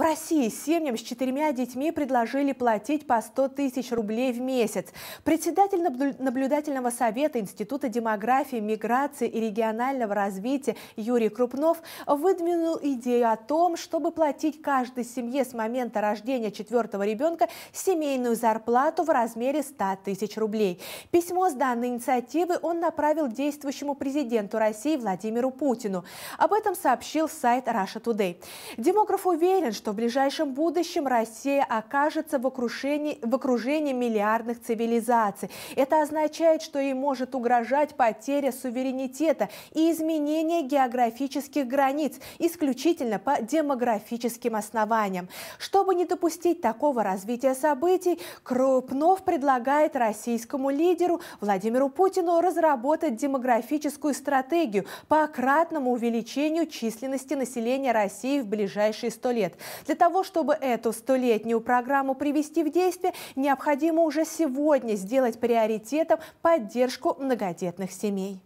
В России семьям с четырьмя детьми предложили платить по 100 тысяч рублей в месяц. Председатель наблюдательного совета Института демографии, миграции и регионального развития Юрий Крупнов выдвинул идею о том, чтобы платить каждой семье с момента рождения четвертого ребенка семейную зарплату в размере 100 тысяч рублей. Письмо с данной инициативы он направил действующему президенту России Владимиру Путину. Об этом сообщил сайт Russia Today. Демограф уверен, что что в ближайшем будущем Россия окажется в окружении, в окружении миллиардных цивилизаций. Это означает, что ей может угрожать потеря суверенитета и изменение географических границ исключительно по демографическим основаниям. Чтобы не допустить такого развития событий, Крупнов предлагает российскому лидеру Владимиру Путину разработать демографическую стратегию по кратному увеличению численности населения России в ближайшие сто лет. Для того, чтобы эту столетнюю программу привести в действие, необходимо уже сегодня сделать приоритетом поддержку многодетных семей.